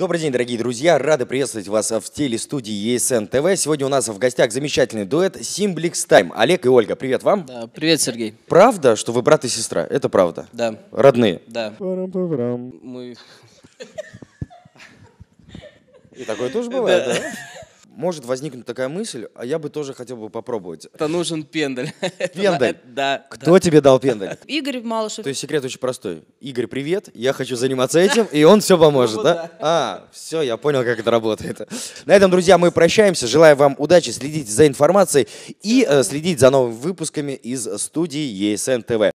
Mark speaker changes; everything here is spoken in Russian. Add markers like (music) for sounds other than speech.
Speaker 1: Добрый день, дорогие друзья! Рады приветствовать вас в телестудии ЕСН ТВ. Сегодня у нас в гостях замечательный дуэт Simblix Time. Олег и Ольга, привет вам! Да, привет, Сергей! Правда, что вы брат и сестра? Это правда? Да. Родные?
Speaker 2: Да. Мы...
Speaker 1: И такое тоже бывает, да? да? может возникнуть такая мысль, а я бы тоже хотел бы попробовать. Это нужен
Speaker 3: пендаль. (laughs)
Speaker 1: Пендаль? Да. Кто тебе дал пендаль? (laughs) Игорь Малышев. То есть секрет очень простой. Игорь, привет, я хочу заниматься этим, и он все поможет, ну да? А, все, я понял, как это работает. На этом, друзья, мы прощаемся. Желаю вам удачи, следите за информацией и э, следить за новыми выпусками из студии ЕСН e ТВ.